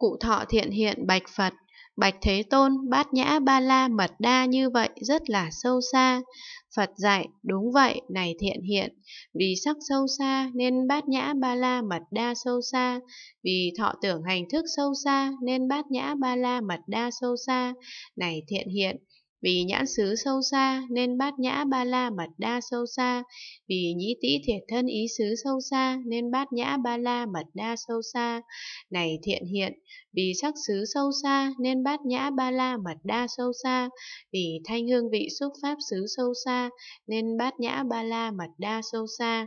Cụ thọ thiện hiện bạch Phật, bạch Thế Tôn, bát nhã ba la mật đa như vậy rất là sâu xa. Phật dạy, đúng vậy, này thiện hiện, vì sắc sâu xa nên bát nhã ba la mật đa sâu xa, vì thọ tưởng hành thức sâu xa nên bát nhã ba la mật đa sâu xa, này thiện hiện, vì nhãn xứ sâu xa nên bát nhã ba la mật đa sâu xa. Vì nhĩ tĩ thiệt thân ý xứ sâu xa nên bát nhã ba la mật đa sâu xa. Này thiện hiện, vì sắc xứ sâu xa nên bát nhã ba la mật đa sâu xa. Vì thanh hương vị xúc pháp xứ sâu xa nên bát nhã ba la mật đa sâu xa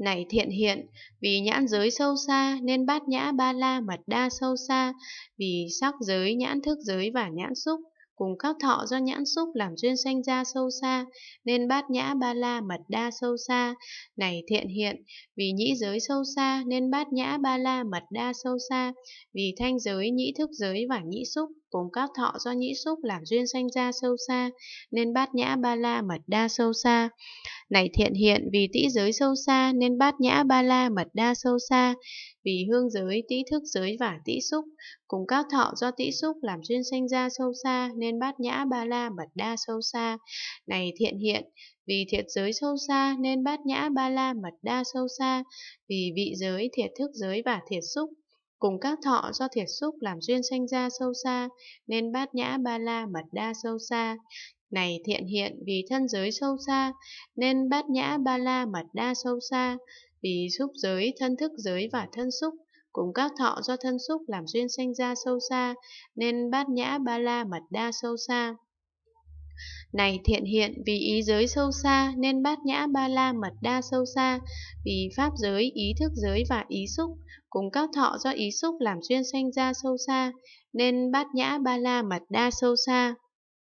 này thiện hiện, vì nhãn giới sâu xa nên bát nhã ba la mật đa sâu xa, vì sắc giới, nhãn thức giới và nhãn xúc cùng các thọ do nhãn xúc làm duyên sanh ra sâu xa, nên bát nhã ba la mật đa sâu xa, này thiện hiện, vì nhĩ giới sâu xa nên bát nhã ba la mật đa sâu xa, vì thanh giới, nhĩ thức giới và nhĩ xúc cùng các thọ do nhĩ xúc làm duyên sanh ra sâu xa, nên bát nhã ba la mật đa sâu xa. Này thiện hiện vì tĩ giới sâu xa nên bát nhã ba la mật đa sâu xa, vì hương giới, tĩ thức giới và tĩ xúc, cùng các thọ do tĩ xúc làm duyên sanh ra sâu xa nên bát nhã ba la mật đa sâu xa. Này thiện hiện, vì thiệt giới sâu xa nên bát nhã ba la mật đa sâu xa, vì vị giới, thiệt thức giới và thiệt xúc cùng các thọ do thiệt xúc làm duyên sanh ra sâu xa, nên bát nhã ba la mật đa sâu xa này thiện hiện vì thân giới sâu xa, nên bát nhã ba la mật đa sâu xa, vì xúc giới, thân thức giới và thân xúc, cùng các thọ do thân xúc làm duyên sanh ra sâu xa, nên bát nhã ba la mật đa sâu xa. Này thiện hiện vì ý giới sâu xa nên bát nhã ba la mật đa sâu xa, vì pháp giới, ý thức giới và ý xúc, cùng các thọ do ý xúc làm duyên sanh ra sâu xa, nên bát nhã ba la mật đa sâu xa.